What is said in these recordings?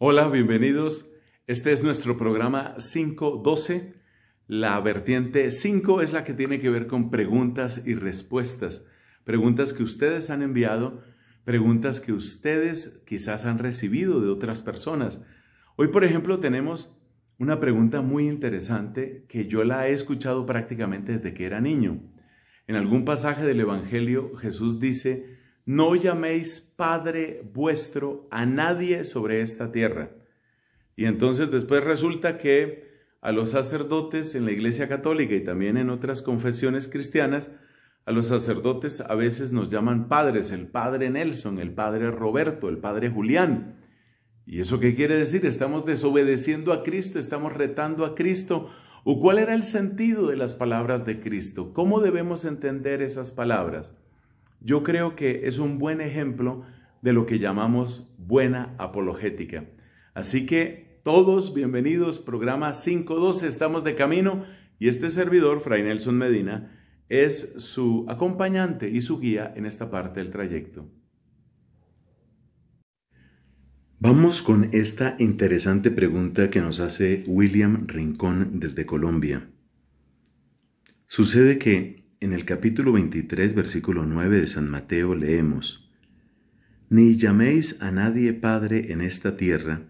Hola, bienvenidos. Este es nuestro programa 512. La vertiente 5 es la que tiene que ver con preguntas y respuestas. Preguntas que ustedes han enviado, preguntas que ustedes quizás han recibido de otras personas. Hoy, por ejemplo, tenemos una pregunta muy interesante que yo la he escuchado prácticamente desde que era niño. En algún pasaje del Evangelio Jesús dice, no llaméis Padre vuestro a nadie sobre esta tierra. Y entonces después resulta que a los sacerdotes en la Iglesia Católica y también en otras confesiones cristianas, a los sacerdotes a veces nos llaman padres, el padre Nelson, el padre Roberto, el padre Julián. ¿Y eso qué quiere decir? Estamos desobedeciendo a Cristo, estamos retando a Cristo. ¿O cuál era el sentido de las palabras de Cristo? ¿Cómo debemos entender esas palabras? yo creo que es un buen ejemplo de lo que llamamos buena apologética. Así que todos bienvenidos, programa 512, estamos de camino y este servidor, Fray Nelson Medina, es su acompañante y su guía en esta parte del trayecto. Vamos con esta interesante pregunta que nos hace William Rincón desde Colombia. Sucede que en el capítulo 23, versículo 9 de San Mateo leemos, Ni llaméis a nadie Padre en esta tierra,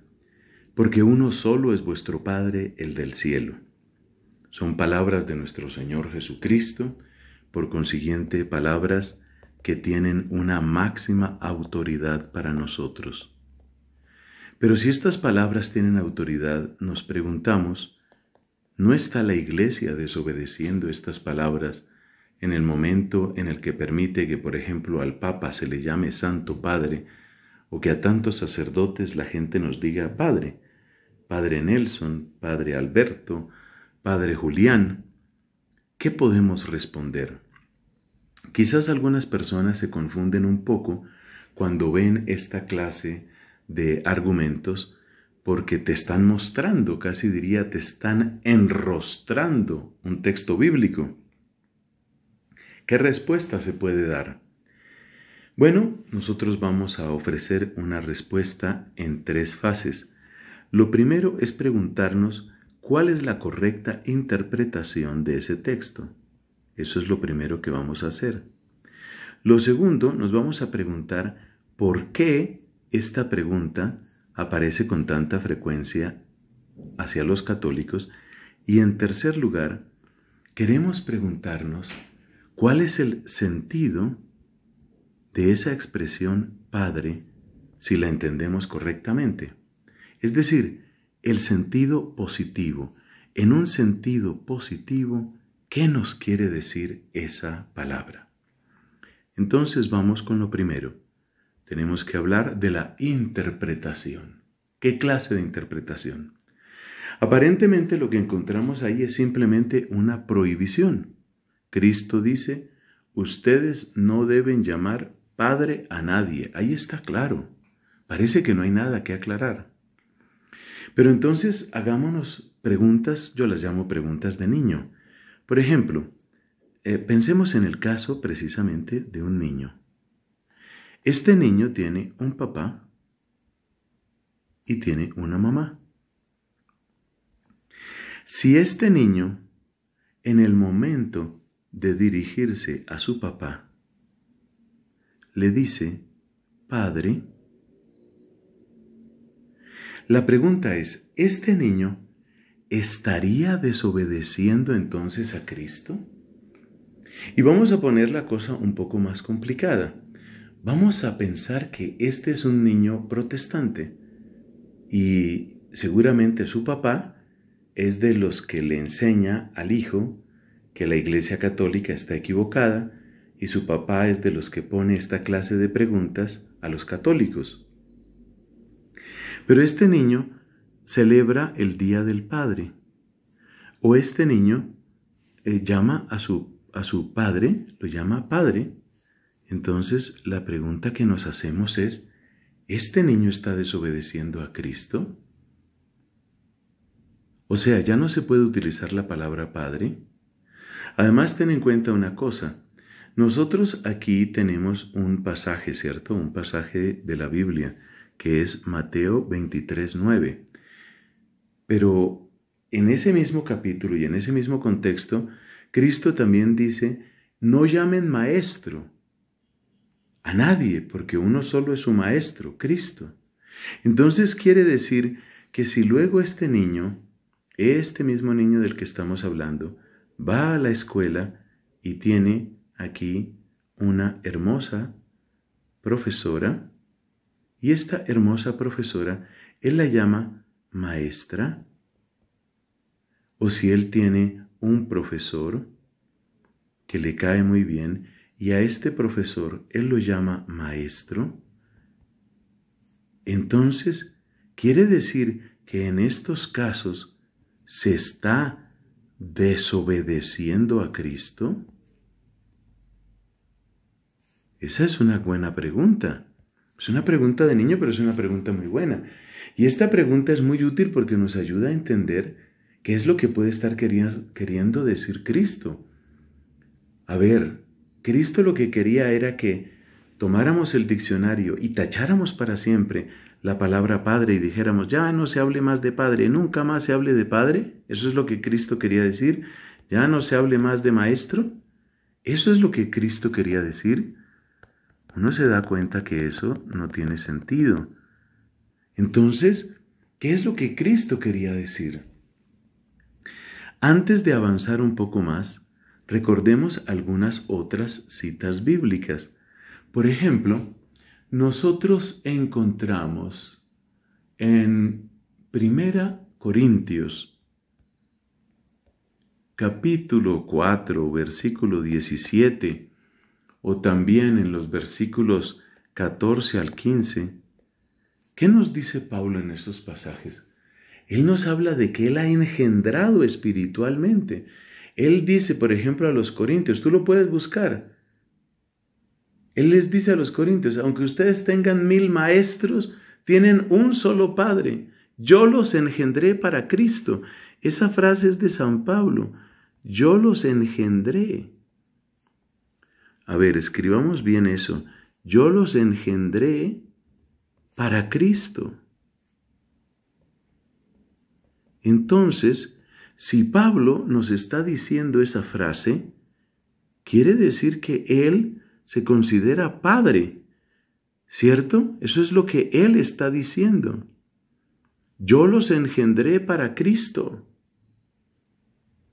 porque uno solo es vuestro Padre, el del cielo. Son palabras de nuestro Señor Jesucristo, por consiguiente palabras que tienen una máxima autoridad para nosotros. Pero si estas palabras tienen autoridad, nos preguntamos, ¿no está la Iglesia desobedeciendo estas palabras en el momento en el que permite que, por ejemplo, al Papa se le llame Santo Padre, o que a tantos sacerdotes la gente nos diga Padre, Padre Nelson, Padre Alberto, Padre Julián, ¿qué podemos responder? Quizás algunas personas se confunden un poco cuando ven esta clase de argumentos porque te están mostrando, casi diría, te están enrostrando un texto bíblico. ¿Qué respuesta se puede dar? Bueno, nosotros vamos a ofrecer una respuesta en tres fases. Lo primero es preguntarnos cuál es la correcta interpretación de ese texto. Eso es lo primero que vamos a hacer. Lo segundo, nos vamos a preguntar por qué esta pregunta aparece con tanta frecuencia hacia los católicos. Y en tercer lugar, queremos preguntarnos ¿Cuál es el sentido de esa expresión Padre si la entendemos correctamente? Es decir, el sentido positivo. En un sentido positivo, ¿qué nos quiere decir esa palabra? Entonces vamos con lo primero. Tenemos que hablar de la interpretación. ¿Qué clase de interpretación? Aparentemente lo que encontramos ahí es simplemente una prohibición. Cristo dice, ustedes no deben llamar Padre a nadie. Ahí está claro. Parece que no hay nada que aclarar. Pero entonces hagámonos preguntas, yo las llamo preguntas de niño. Por ejemplo, eh, pensemos en el caso precisamente de un niño. Este niño tiene un papá y tiene una mamá. Si este niño, en el momento de dirigirse a su papá, le dice, Padre, la pregunta es, ¿este niño estaría desobedeciendo entonces a Cristo? Y vamos a poner la cosa un poco más complicada. Vamos a pensar que este es un niño protestante y seguramente su papá es de los que le enseña al hijo que la Iglesia Católica está equivocada y su papá es de los que pone esta clase de preguntas a los católicos. Pero este niño celebra el Día del Padre. O este niño eh, llama su, a su padre, lo llama padre. Entonces la pregunta que nos hacemos es, ¿este niño está desobedeciendo a Cristo? O sea, ya no se puede utilizar la palabra padre Además, ten en cuenta una cosa. Nosotros aquí tenemos un pasaje, ¿cierto? Un pasaje de la Biblia, que es Mateo 23, 9. Pero en ese mismo capítulo y en ese mismo contexto, Cristo también dice, no llamen maestro a nadie, porque uno solo es su maestro, Cristo. Entonces quiere decir que si luego este niño, este mismo niño del que estamos hablando, va a la escuela y tiene aquí una hermosa profesora y esta hermosa profesora él la llama maestra o si él tiene un profesor que le cae muy bien y a este profesor él lo llama maestro, entonces quiere decir que en estos casos se está desobedeciendo a Cristo? Esa es una buena pregunta. Es una pregunta de niño, pero es una pregunta muy buena. Y esta pregunta es muy útil porque nos ayuda a entender qué es lo que puede estar queriendo decir Cristo. A ver, Cristo lo que quería era que tomáramos el diccionario y tacháramos para siempre la palabra padre y dijéramos, ya no se hable más de padre, nunca más se hable de padre, eso es lo que Cristo quería decir, ya no se hable más de maestro, eso es lo que Cristo quería decir, uno se da cuenta que eso no tiene sentido. Entonces, ¿qué es lo que Cristo quería decir? Antes de avanzar un poco más, recordemos algunas otras citas bíblicas. Por ejemplo, nosotros encontramos en Primera Corintios, capítulo 4, versículo 17, o también en los versículos 14 al 15, ¿qué nos dice Pablo en estos pasajes? Él nos habla de que Él ha engendrado espiritualmente. Él dice, por ejemplo, a los Corintios, tú lo puedes buscar, él les dice a los corintios, aunque ustedes tengan mil maestros, tienen un solo Padre. Yo los engendré para Cristo. Esa frase es de San Pablo. Yo los engendré. A ver, escribamos bien eso. Yo los engendré para Cristo. Entonces, si Pablo nos está diciendo esa frase, quiere decir que él se considera padre. ¿Cierto? Eso es lo que Él está diciendo. Yo los engendré para Cristo.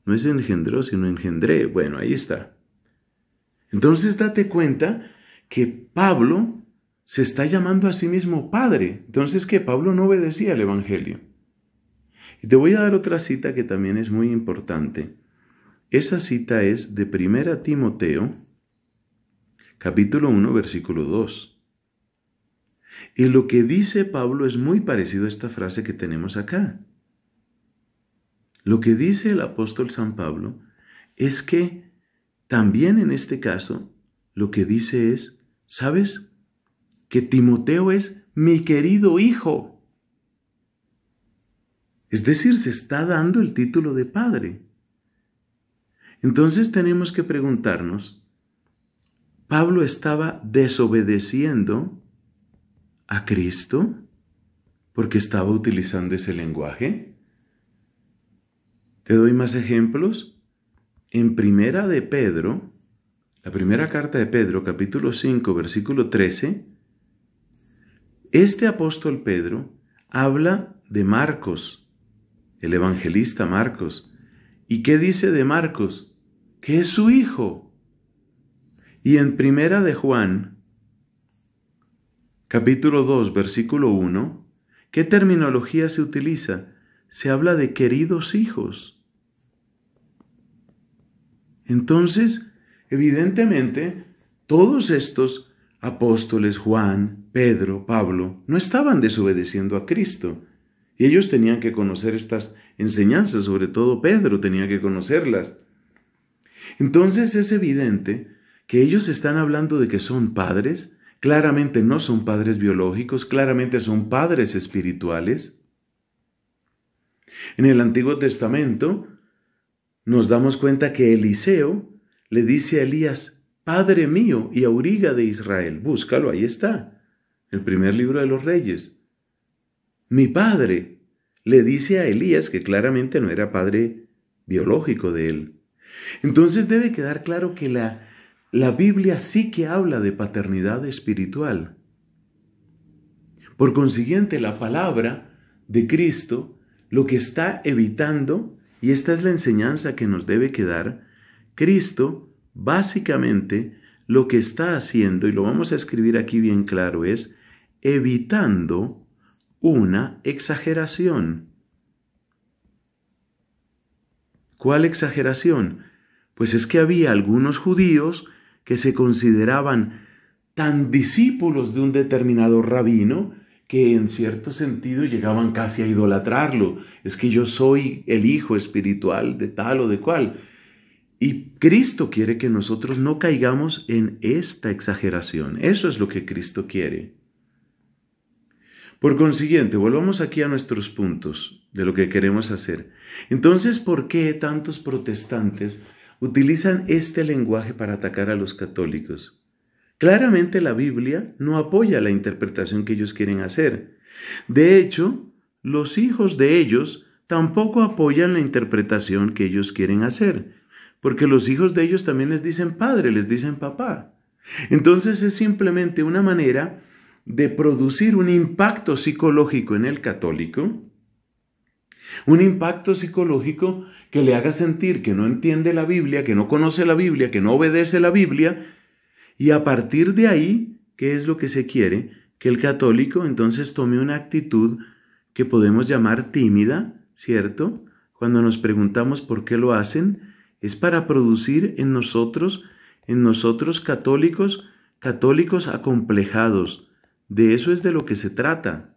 No es engendró, sino engendré. Bueno, ahí está. Entonces date cuenta que Pablo se está llamando a sí mismo padre. Entonces que Pablo no obedecía al Evangelio. Y te voy a dar otra cita que también es muy importante. Esa cita es de Primera Timoteo capítulo 1, versículo 2. Y lo que dice Pablo es muy parecido a esta frase que tenemos acá. Lo que dice el apóstol San Pablo es que también en este caso lo que dice es, ¿sabes? Que Timoteo es mi querido hijo. Es decir, se está dando el título de padre. Entonces tenemos que preguntarnos, Pablo estaba desobedeciendo a Cristo porque estaba utilizando ese lenguaje. Te doy más ejemplos. En primera de Pedro, la primera carta de Pedro, capítulo 5, versículo 13, este apóstol Pedro habla de Marcos, el evangelista Marcos. ¿Y qué dice de Marcos? Que es su hijo. Y en Primera de Juan, capítulo 2, versículo 1, ¿qué terminología se utiliza? Se habla de queridos hijos. Entonces, evidentemente, todos estos apóstoles, Juan, Pedro, Pablo, no estaban desobedeciendo a Cristo. Y ellos tenían que conocer estas enseñanzas, sobre todo Pedro tenía que conocerlas. Entonces es evidente que ellos están hablando de que son padres, claramente no son padres biológicos, claramente son padres espirituales. En el Antiguo Testamento nos damos cuenta que Eliseo le dice a Elías, Padre mío y auriga de Israel, búscalo, ahí está, el primer libro de los reyes. Mi padre le dice a Elías que claramente no era padre biológico de él. Entonces debe quedar claro que la la Biblia sí que habla de paternidad espiritual. Por consiguiente, la palabra de Cristo lo que está evitando, y esta es la enseñanza que nos debe quedar, Cristo básicamente lo que está haciendo, y lo vamos a escribir aquí bien claro, es evitando una exageración. ¿Cuál exageración? Pues es que había algunos judíos que se consideraban tan discípulos de un determinado rabino que en cierto sentido llegaban casi a idolatrarlo. Es que yo soy el hijo espiritual de tal o de cual. Y Cristo quiere que nosotros no caigamos en esta exageración. Eso es lo que Cristo quiere. Por consiguiente, volvamos aquí a nuestros puntos de lo que queremos hacer. Entonces, ¿por qué tantos protestantes utilizan este lenguaje para atacar a los católicos. Claramente la Biblia no apoya la interpretación que ellos quieren hacer. De hecho, los hijos de ellos tampoco apoyan la interpretación que ellos quieren hacer, porque los hijos de ellos también les dicen padre, les dicen papá. Entonces es simplemente una manera de producir un impacto psicológico en el católico, un impacto psicológico que le haga sentir que no entiende la Biblia, que no conoce la Biblia, que no obedece la Biblia. Y a partir de ahí, ¿qué es lo que se quiere? Que el católico entonces tome una actitud que podemos llamar tímida, ¿cierto? Cuando nos preguntamos por qué lo hacen, es para producir en nosotros, en nosotros católicos, católicos acomplejados. De eso es de lo que se trata.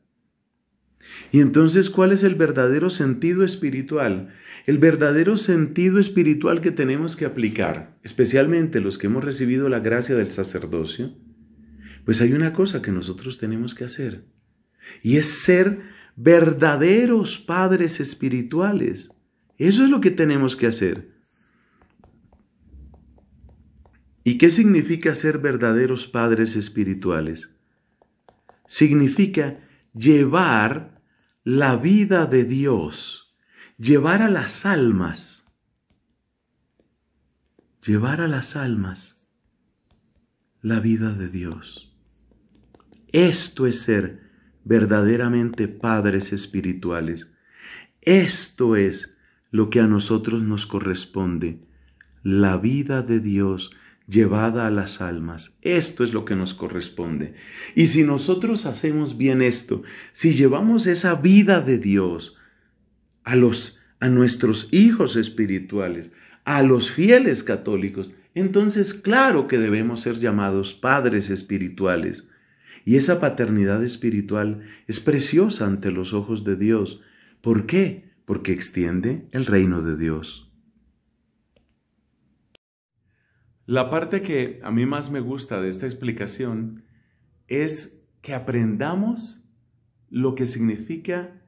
Y entonces, ¿cuál es el verdadero sentido espiritual? El verdadero sentido espiritual que tenemos que aplicar, especialmente los que hemos recibido la gracia del sacerdocio, pues hay una cosa que nosotros tenemos que hacer, y es ser verdaderos padres espirituales. Eso es lo que tenemos que hacer. ¿Y qué significa ser verdaderos padres espirituales? Significa llevar la vida de Dios, llevar a las almas, llevar a las almas la vida de Dios. Esto es ser verdaderamente padres espirituales. Esto es lo que a nosotros nos corresponde, la vida de Dios llevada a las almas. Esto es lo que nos corresponde. Y si nosotros hacemos bien esto, si llevamos esa vida de Dios a los a nuestros hijos espirituales, a los fieles católicos, entonces claro que debemos ser llamados padres espirituales. Y esa paternidad espiritual es preciosa ante los ojos de Dios. ¿Por qué? Porque extiende el reino de Dios. La parte que a mí más me gusta de esta explicación es que aprendamos lo que significa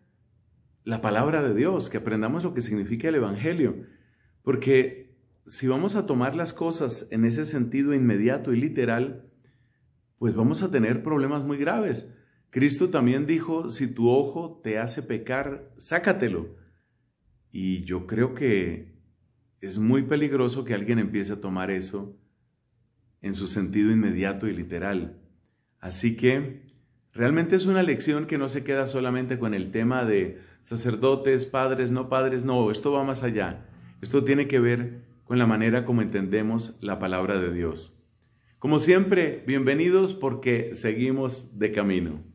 la palabra de Dios, que aprendamos lo que significa el Evangelio, porque si vamos a tomar las cosas en ese sentido inmediato y literal, pues vamos a tener problemas muy graves. Cristo también dijo, si tu ojo te hace pecar, sácatelo. Y yo creo que es muy peligroso que alguien empiece a tomar eso en su sentido inmediato y literal. Así que realmente es una lección que no se queda solamente con el tema de sacerdotes, padres, no padres, no, esto va más allá. Esto tiene que ver con la manera como entendemos la palabra de Dios. Como siempre, bienvenidos porque seguimos de camino.